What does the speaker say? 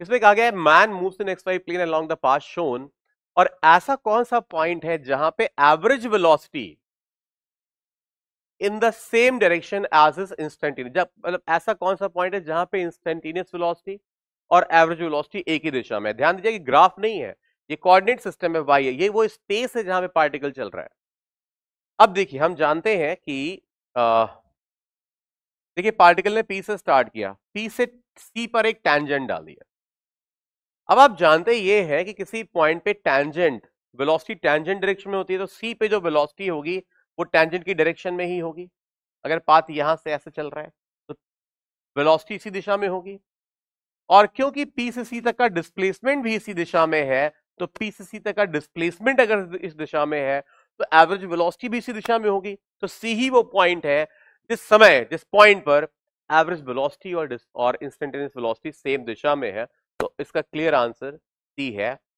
इसमें कहा गया है man move in X Y plane along the pass shown और ऐसा कौन सा पॉइंट है जहां पे average velocity in the same direction as is instantaneous मतलब ऐसा कौन सा पॉइंट है जहां पे इंस्टेंटेनियस वेलोसिटी और एवरेज वेलोसिटी एक ही दिशा में ध्यान दीजिए कि ग्राफ नहीं है ये कोऑर्डिनेट सिस्टम है वाई है ये वो स्पेस है जहां पे पार्टिकल चल रहा है अब देखिए हम जानते हैं कि देखिए पार्टिकल ने पी से स्टार्ट किया पी से सी पर एक टैंजेंट डाल दिया अब आप जानते ये है कि किसी पॉइंट पे टैंजेंट वेलोसिटी टैंजेंट डायरेक्शन में होती है तो सी पे जो वेलोसिटी होगी वो टैंजेंट की डायरेक्शन में ही होगी अगर पाथ यहाँ से ऐसे चल रहा है तो वेलोसिटी इसी दिशा में होगी और क्योंकि पी से सी तक का डिस्प्लेसमेंट भी इसी दिशा में है तो पी से सी तक का डिस्प्लेसमेंट अगर इस दिशा में है तो एवरेज वेलोसिटी भी इसी दिशा में होगी तो सी ही वो पॉइंट है जिस समय जिस पॉइंट पर एवरेज वेलोसिटी और और इंस्टेंटेनियस वेलोसिटी सेम दिशा में है इसका क्लियर आंसर सी है